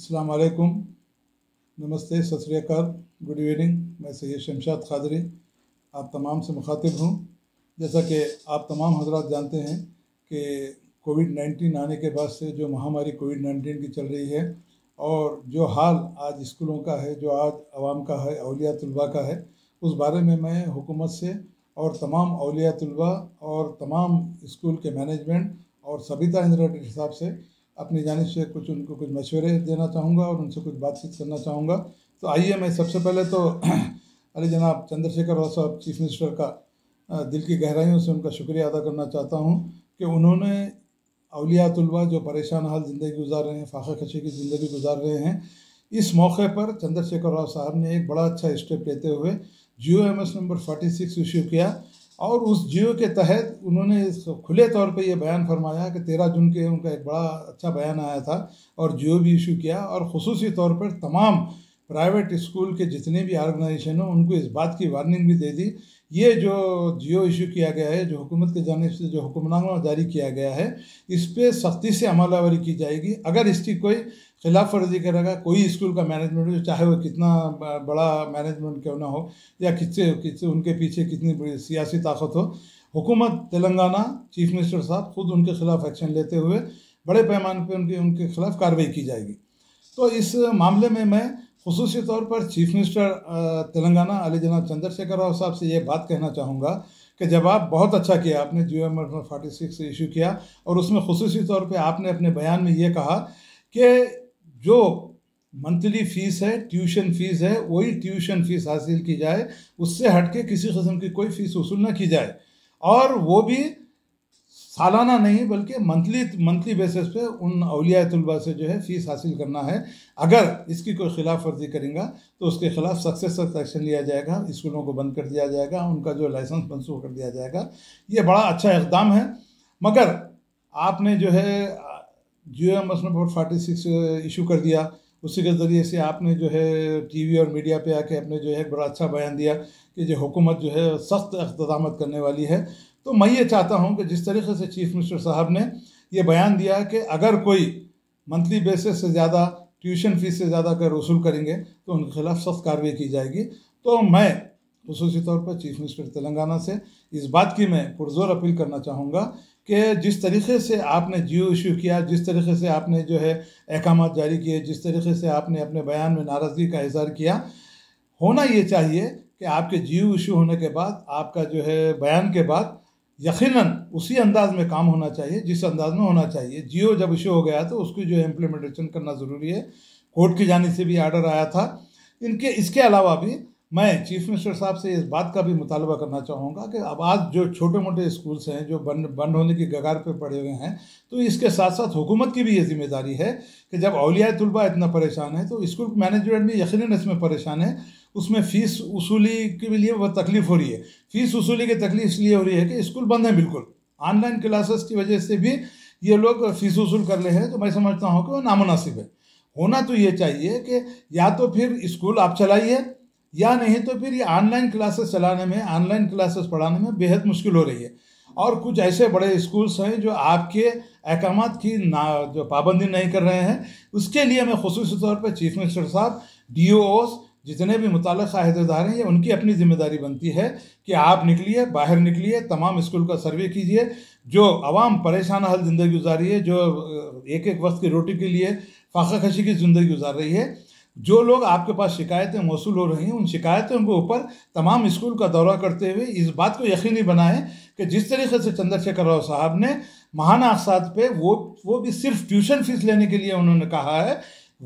असलकुम नमस्ते सत गुड इवनिंग मैं सैद शमशाद खादरी आप तमाम से मुखातिब हूँ जैसा कि आप तमाम हजरात जानते हैं कि कोविड नाइन्टीन आने के बाद से जो महामारी कोविड नाइन्टीन की चल रही है और जो हाल आज स्कूलों का है जो आज आवाम का है अलिया तलबा का है उस बारे में मैं हुकूमत से और तमाम अलिया तलबा और तमाम स्कूल के मैनेजमेंट और सबिता इंदिरा साहब से अपनी जानब से कुछ उनको कुछ मशवरे देना चाहूँगा और उनसे कुछ बातचीत करना चाहूँगा तो आइए मैं सबसे पहले तो अरे जनाब चंद्रशेखर राव साहब चीफ मिनिस्टर का दिल की गहराइयों से उनका शुक्रिया अदा करना चाहता हूँ कि उन्होंने अलिया तलबा जो परेशान हाल ज़िंदगी गुजार रहे हैं फाखा खशी की ज़िंदगी गुजार रहे हैं इस मौके पर चंद्रशेखर राव साहब ने एक बड़ा अच्छा स्टेप लेते हुए G O M S number forty six issue किया और उस जियो के तहत उन्होंने खुले तौर पे ये बयान फरमाया कि तेरह जून के उनका एक बड़ा अच्छा बयान आया था और जियो भी इशू किया और खसूस तौर पर तमाम प्राइवेट स्कूल के जितने भी ऑर्गेनाइजेशन हों उनको इस बात की वार्निंग भी दे दी ये जो जियो इशू किया गया है जो हुकूमत की जानब से जो हुक्मनामा जारी किया गया है इस पर सख्ती से अमलावरी की जाएगी अगर इसकी कोई खिलाफ वर्जी करेगा कोई स्कूल का मैनेजमेंट हो चाहे वो कितना बड़ा मैनेजमेंट क्यों ना हो या किससे किससे उनके पीछे कितनी बड़ी सियासी ताकत हो हुकूमत तेलंगाना चीफ मिनिस्टर साहब खुद उनके खिलाफ एक्शन लेते हुए बड़े पैमाने पर उनके उनके खिलाफ कार्रवाई की जाएगी तो इस मामले में मैं खसूस तौर पर चीफ मिनिस्टर तेलंगाना अली जनाब चंद्रशेखर राव साहब से ये बात कहना चाहूँगा कि जब आप बहुत अच्छा किया आपने G M forty six issue किया और उसमें खसूस तौर पर आपने अपने बयान में ये कहा कि जो मंथली फीस है ट्यूशन फीस है वही ट्यूशन फीस हासिल की जाए उससे हटके किसी कस्म की कोई फीस वसूल ना की जाए और वो भी सालाना नहीं बल्कि मंथली मंथली बेसिस पे उन अलिया तलबा से जो है फ़ीस हासिल करना है अगर इसकी कोई खिलाफ वर्जी करेंगे तो उसके खिलाफ सख्त एक्शन लिया जाएगा स्कूलों को बंद कर दिया जाएगा उनका जो लाइसेंस मंसूख कर दिया जाएगा ये बड़ा अच्छा इकदाम है मगर आपने जो है जियो अम्बसमेंट बोर्ड फोर्टी सिक्स इशू कर दिया उसी के ज़रिए से आपने जो है टीवी और मीडिया पे आके अपने जो है बड़ा अच्छा बयान दिया कि जो हुकूमत जो है सख्त अख्ताम करने वाली है तो मैं ये चाहता हूँ कि जिस तरीके से चीफ मिनिस्टर साहब ने ये बयान दिया कि अगर कोई मंथली बेसिस से ज़्यादा ट्यूशन फीस से ज़्यादा अगर कर वसूल करेंगे तो उनके खिलाफ सख्त कार्रवाई की जाएगी तो मैं खसूसी तौर पर चीफ मिनिस्टर तेलंगाना से इस बात की मैं पुरजोर अपील करना चाहूँगा कि जिस तरीके से आपने जियो इशू किया जिस तरीके से आपने जो है अहकाम जारी किए जिस तरीके से आपने अपने बयान में नाराज़गी का इजहार किया होना ये चाहिए कि आपके जियो इशू होने के बाद आपका जो है बयान के बाद यकीनन उसी अंदाज में काम होना चाहिए जिस अंदाज में होना चाहिए जियो जब इशू हो गया तो उसकी जो है इम्प्लीमेंटेशन करना ज़रूरी है कोर्ट की जानी से भी आर्डर आया था इनके इसके अलावा भी मैं चीफ मिनिस्टर साहब से इस बात का भी मुतालबा करना चाहूँगा कि अब आज जो छोटे मोटे स्कूल्स हैं जो बंद बंद होने की गगार पर पड़े हुए हैं तो इसके साथ साथ हुकूमत की भी ये जिम्मेदारी है कि जब अलिया तलबा इतना परेशान है तो स्कूल मैनेजमेंट भी यकीन इसमें परेशान है उसमें फ़ीस वसूली के लिए वह तकलीफ़ हो रही है फ़ीस वसूली की तकलीफ इसलिए हो रही है कि स्कूल बंद है बिल्कुल ऑनलाइन क्लासेस की वजह से भी ये लोग फ़ीस वसूल कर रहे हैं तो मैं समझता हूँ कि वह नामनासिब है होना तो ये चाहिए कि या तो फिर स्कूल आप चलाइए या नहीं तो फिर ये ऑनलाइन क्लासेस चलाने में ऑनलाइन क्लासेस पढ़ाने में बेहद मुश्किल हो रही है और कुछ ऐसे बड़े स्कूल्स हैं जो आपके अहकाम की ना जो पाबंदी नहीं कर रहे हैं उसके लिए मैं खसूस तौर पर चीफ मिनिस्टर साहब डी ओस जितने भी मुतल अहदेदार हैं ये उनकी अपनी जिम्मेदारी बनती है कि आप निकलिए बाहर निकलिए तमाम स्कूल का सर्वे कीजिए जो आवाम परेशान हल ज़िंदगी गुजार है जो एक एक वक्त की रोटी के लिए फाखा खशी की ज़िंदगी गुजार रही है जो लोग आपके पास शिकायतें मौसू हो रही हैं उन शिकायतों के ऊपर तमाम स्कूल का दौरा करते हुए इस बात को यकीनी बनाएं कि जिस तरीके से चंद्रशेखर राव साहब ने महाना असाद पे वो वो भी सिर्फ ट्यूशन फीस लेने के लिए उन्होंने कहा है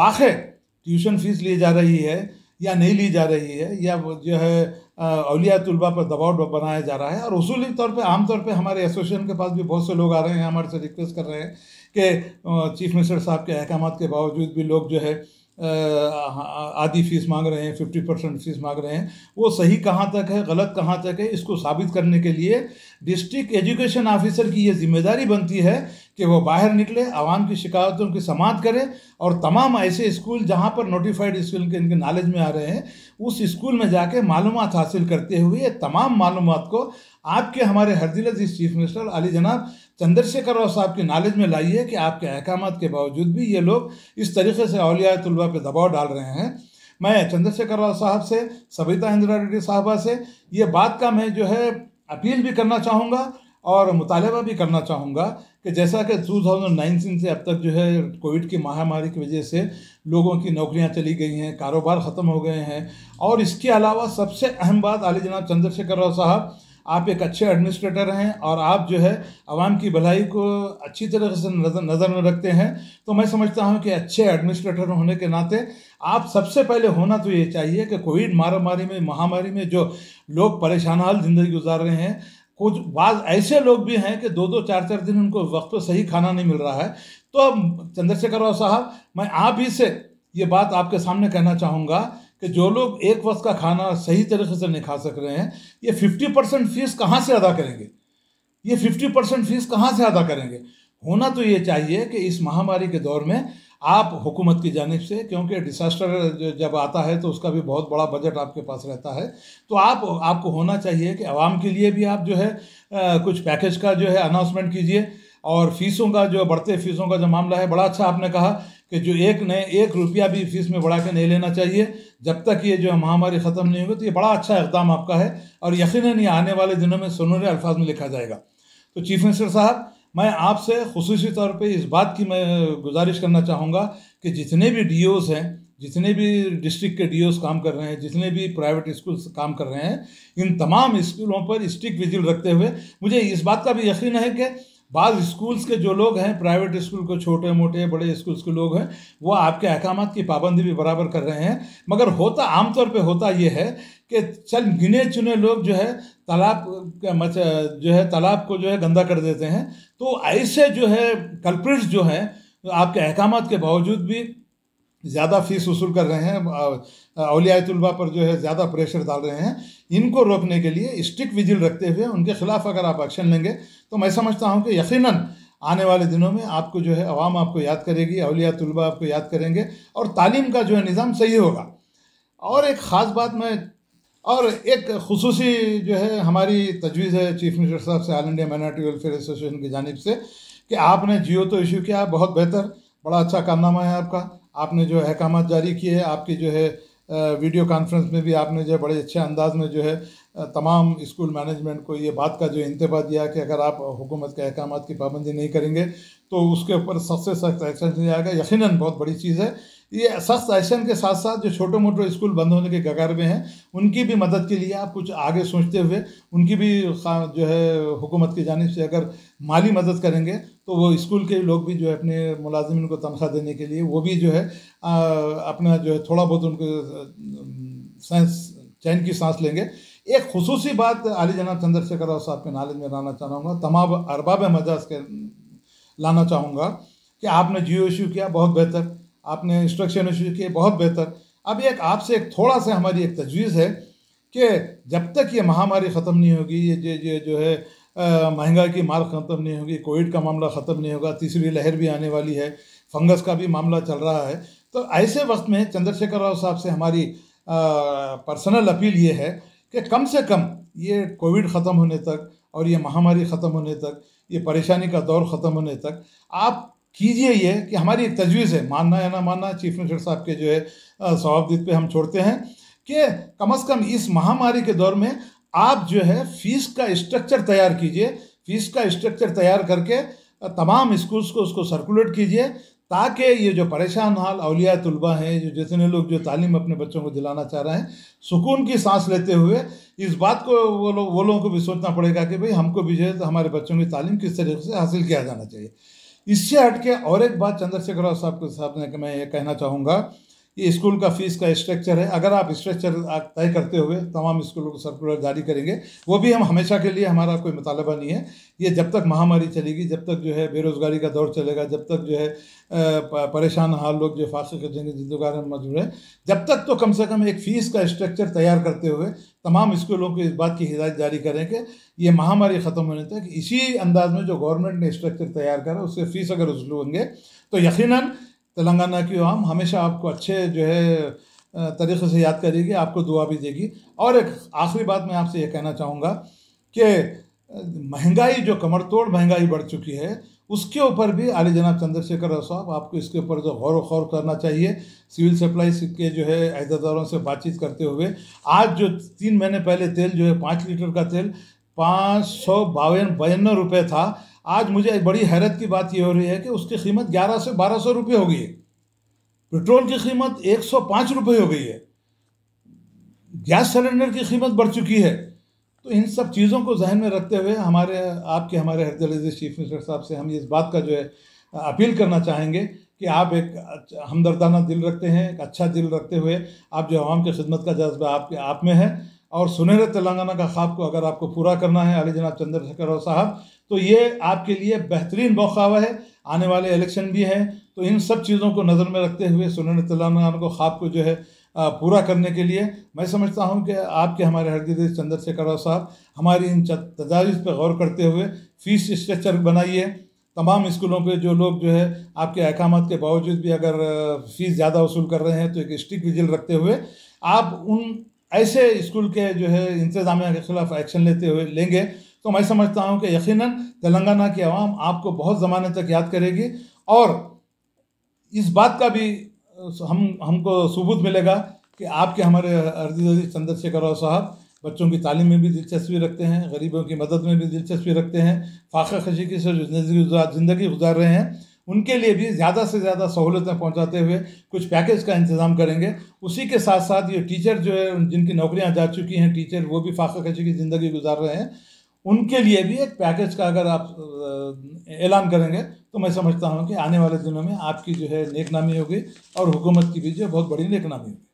वाक़ ट्यूशन फीस ली जा रही है या नहीं ली जा रही है या जो है अलिया तलबा पर दबाव बनाया जा रहा है और उसूली तौर पर आमतौर पर हमारे एसोसिएशन के पास भी बहुत से लोग आ रहे हैं हमारे से रिक्वेस्ट कर रहे हैं कि चीफ मिनिस्टर साहब के अहकाम के बावजूद भी लोग जो है आधी फीस मांग रहे हैं फिफ्टी परसेंट फीस मांग रहे हैं वो सही कहाँ तक है गलत कहाँ तक है इसको साबित करने के लिए डिस्ट्रिक्ट एजुकेशन ऑफिसर की ये जिम्मेदारी बनती है कि वो बाहर निकले आवाम की शिकायतों की समाप्त करे और तमाम ऐसे स्कूल जहाँ पर नोटिफाइड स्कूल के इनके नॉलेज में आ रहे हैं उस स्कूल में जाके मालूम हासिल करते हुए तमाम मालूम को आपके हमारे हरदिलत चीफ मिनिस्टर अली जनाब चंद्रशेखर राव साहब की नॉलेज में लाइए कि आपके अहकाम के बावजूद भी ये लोग इस तरीके से अलिया तलबा पर दबाव डाल रहे हैं मैं चंद्रशेखर राव साहब से सविता इंदिरा रेड्डी साहबा से ये बात का मैं जो है अपील भी करना चाहूँगा और मुतालबा भी करना चाहूँगा कि जैसा कि 2019 से अब तक जो है कोविड की महामारी की वजह से लोगों की नौकरियां चली गई हैं कारोबार ख़त्म हो गए हैं और इसके अलावा सबसे अहम बात आली जनाब चंद्रशेखर राव साहब आप एक अच्छे एडमिनिस्ट्रेटर हैं और आप जो है आवाम की भलाई को अच्छी तरह से नज़र नज़र में रखते हैं तो मैं समझता हूं कि अच्छे एडमिनिस्ट्रेटर होने के नाते आप सबसे पहले होना तो ये चाहिए कि कोविड मारामारी में महामारी में जो लोग परेशान हाल ज़िंदगी गुजार रहे हैं कुछ बाद ऐसे लोग भी हैं कि दो दो चार चार दिन उनको वक्त पर सही खाना नहीं मिल रहा है तो चंद्रशेखर राव साहब मैं आप ही से ये बात आपके सामने कहना चाहूँगा कि जो लोग एक वक्त का खाना सही तरीके से नहीं खा सक रहे हैं ये फिफ्टी परसेंट फीस कहाँ से अदा करेंगे ये फिफ्टी परसेंट फीस कहाँ से अदा करेंगे होना तो ये चाहिए कि इस महामारी के दौर में आप हुकूमत की जानब से क्योंकि डिसास्टर जब आता है तो उसका भी बहुत बड़ा बजट आपके पास रहता है तो आप आपको होना चाहिए कि आवाम के लिए भी आप जो है आ, कुछ पैकेज का जो है अनाउंसमेंट कीजिए और फीसों का जो बढ़ते फीसों का जो मामला है बड़ा अच्छा आपने कहा कि जो एक नए एक रुपया भी फीस में बढ़ा के नहीं लेना चाहिए जब तक ये जो महामारी ख़त्म नहीं होगी तो ये बड़ा अच्छा इकदाम आपका है और यकीन ये आने वाले दिनों में सुनहरे अल्फाज में लिखा जाएगा तो चीफ मिनिस्टर साहब मैं आपसे खसूस तौर पर इस बात की मैं गुजारिश करना चाहूँगा कि जितने भी डी हैं जितने भी डिस्ट्रिक्ट के डी काम कर रहे हैं जितने भी प्राइवेट स्कूल काम कर रहे हैं इन तमाम स्कूलों पर स्ट्रिक्ट विजिल रखते हुए मुझे इस बात का भी यकीन है कि बाद स्कूल्स के जो लोग हैं प्राइवेट स्कूल को छोटे मोटे बड़े स्कूल्स के लोग हैं वो आपके अहकाम की पाबंदी भी बराबर कर रहे हैं मगर होता आमतौर पे होता ये है कि चल गिने चुने लोग जो है तालाब जो है तालाब को जो है गंदा कर देते हैं तो ऐसे जो है कल्प्रिट्स जो हैं आपके अहकाम के बावजूद भी ज़्यादा फीस वसूल कर रहे हैं अलियातलबा पर जो है ज़्यादा प्रेशर डाल रहे हैं इनको रोकने के लिए स्ट्रिक विजिल रखते हुए उनके खिलाफ अगर आप एक्शन लेंगे तो मैं समझता हूँ कि यकीनन आने वाले दिनों में आपको जो है आवाम आपको याद करेगी अलिया आपको याद करेंगे और तालीम का जो है निज़ाम सही होगा और एक ख़ास बात मैं और एक खसूस जो है हमारी तजवीज़ है चीफ मिनिस्टर साहब से all India minority welfare association की जानब से कि आपने जियो तो इशू किया बहुत बेहतर बड़ा अच्छा कारनामा है आपका आपने जो अहकाम जारी किए हैं आपकी जो है वीडियो कॉन्फ्रेंस में भी आपने जो बड़े अच्छे अंदाज में जो है तमाम स्कूल मैनेजमेंट को ये बात का जो इंतबा दिया कि अगर आप हुकूमत के अहकाम की पाबंदी नहीं करेंगे तो उसके ऊपर से सख्त एक्शन लिया जाएगा यकीन बहुत बड़ी चीज़ है ये सख्त एक्शन के साथ साथ जो छोटे मोटे स्कूल बंद होने के कगार में हैं उनकी भी मदद के लिए आप कुछ आगे सोचते हुए उनकी भी जो है हुकूमत की जानब से अगर माली मदद करेंगे तो वो स्कूल के लोग भी जो है अपने मुलाजमन को तनख्वाह देने के लिए वो भी जो है आ, अपना जो है थोड़ा बहुत उनके सांस चैन की सांस लेंगे एक खसूसी बात अली जनाब चंद्रशेखर राव साहब के नाले में लाना चाहूँगा तमाम अरबाब मजाज के लाना चाहूँगा कि आपने जियो इशू किया बहुत बेहतर आपने इंस्ट्रक्शन इशू किए बहुत बेहतर अब एक आपसे एक थोड़ा सा हमारी एक तजवीज़ है कि जब तक ये महामारी ख़त्म नहीं होगी ये जो जो है महंगाई की मार ख़त्म नहीं होगी कोविड का मामला ख़त्म नहीं होगा तीसरी लहर भी आने वाली है फंगस का भी मामला चल रहा है तो ऐसे वक्त में चंद्रशेखर राव साहब से हमारी पर्सनल अपील ये है कि कम से कम ये कोविड ख़त्म होने तक और ये महामारी ख़त्म होने तक ये परेशानी का दौर ख़त्म होने तक आप कीजिए ये कि हमारी एक तजवीज़ है मानना या ना मानना चीफ मिनिस्टर साहब के जो है स्वाबदीद पे हम छोड़ते हैं कि कम अज़ कम इस महामारी के दौर में आप जो है फीस का स्ट्रक्चर तैयार कीजिए फीस का स्ट्रक्चर तैयार करके तमाम स्कूल्स को उसको सर्कुलेट कीजिए ताकि ये जो परेशान हाल अलिया तलबा हैं जो जितने लोग जो तालीम अपने बच्चों को दिलाना चाह रहे हैं सुकून की सांस लेते हुए इस बात को वो लोग वो लोगों को भी सोचना पड़ेगा कि भाई हमको भी जो है हमारे बच्चों की तालीम किस तरीके से हासिल किया जाना चाहिए इससे हट के और एक बात चंद्रशेखर राव साहब के साहब ने मैं ये कहना चाहूँगा ये स्कूल का फीस का स्ट्रक्चर है अगर आप स्ट्रक्चर तय करते हुए तमाम स्कूलों को सर्कुलर जारी करेंगे वो भी हम हमेशा के लिए हमारा कोई मुतालबा नहीं है ये जब तक महामारी चलेगी जब तक जो है बेरोज़गारी का दौर चलेगा जब तक जो है परेशान हाल लोग जो फास्ट कर देंगे जिद्दोगार मजबूर है जब तक तो कम से कम एक फ़ीस का स्ट्रक्चर तैयार करते हुए तमाम स्कूलों को इस बात की हिदायत जारी करें कि ये महामारी ख़त्म होने तक इसी अंदाज में जो गवर्नमेंट ने स्ट्रक्चर तैयार करा उससे फ़ीस अगर होंगे तो यकीनन तेलंगाना की आवाम हमेशा आपको अच्छे जो है तरीक़े से याद करेगी आपको दुआ भी देगी और एक आखिरी बात मैं आपसे ये कहना चाहूँगा कि महंगाई जो कमर तोड़ महंगाई बढ़ चुकी है उसके ऊपर भी आली जनाब चंद्रशेखर राव साहब आपको इसके ऊपर जो गौर वौर करना चाहिए सिविल सप्लाईज के जो है अहदेदारों से बातचीत करते हुए आज जो तीन महीने पहले तेल जो है पाँच लीटर का तेल पाँच सौ बावन बयानवे रुपये था आज मुझे बड़ी हैरत की बात यह हो रही है कि उसकी कीमत ग्यारह से बारह सौ रुपये हो गई है पेट्रोल की कीमत एक सौ पाँच रुपये हो गई है गैस सिलेंडर की कीमत बढ़ चुकी है तो इन सब चीज़ों को जहन में रखते हुए हमारे आपके हमारे हैदराबाद चीफ मिनिस्टर साहब से हम इस बात का जो है अपील करना चाहेंगे कि आप एक अच्छा, हमदर्दाना दिल रखते हैं एक अच्छा दिल रखते हुए आप जो आवाम की खिदमत का जज्बा आपके आप में है और सुनहरे तेलंगाना का ख्वाब को अगर आपको पूरा करना है अली जनाब चंद्रशेखर राव साहब तो ये आपके लिए बेहतरीन मौका हुआ है आने वाले इलेक्शन भी हैं तो इन सब चीज़ों को नज़र में रखते हुए सुनने तलामान को ख्वाब को जो है पूरा करने के लिए मैं समझता हूं कि आपके हमारे हरदीद चंद्रशेखर राव साहब हमारी इन तजावीज़ पर गौर करते हुए फ़ीस स्ट्रक्चर बनाइए तमाम स्कूलों पे जो लोग जो है आपके अहकाम के बावजूद भी अगर फ़ीस ज़्यादा वसूल कर रहे हैं तो एक स्ट्रिक विजिल रखते हुए आप उन ऐसे स्कूल के जो है इंतज़ामिया के ख़िलाफ़ एक्शन लेते हुए लेंगे तो मैं समझता हूँ कि यकीन तेलंगाना की आवाम आपको बहुत ज़माने तक याद करेगी और इस बात का भी हम हमको सबूत मिलेगा कि आपके हमारे अर्जी चंद्रशेखर राव साहब बच्चों की तालीम में भी दिलचस्पी रखते हैं गरीबों की मदद में भी दिलचस्पी रखते हैं फाखा खशी की से ज़िंदगी गुजार रहे हैं उनके लिए भी ज़्यादा से ज़्यादा सहूलतें पहुंचाते हुए कुछ पैकेज का इंतज़ाम करेंगे उसी के साथ साथ ये टीचर जो है जिनकी नौकरियां जा चुकी हैं टीचर वो भी फाखा खशी की ज़िंदगी गुजार रहे हैं उनके लिए भी एक पैकेज का अगर आप ऐलान करेंगे तो मैं समझता हूँ कि आने वाले दिनों में आपकी जो है नेकनामी होगी और हुकूमत की भी जो बहुत बड़ी नेकनामी होगी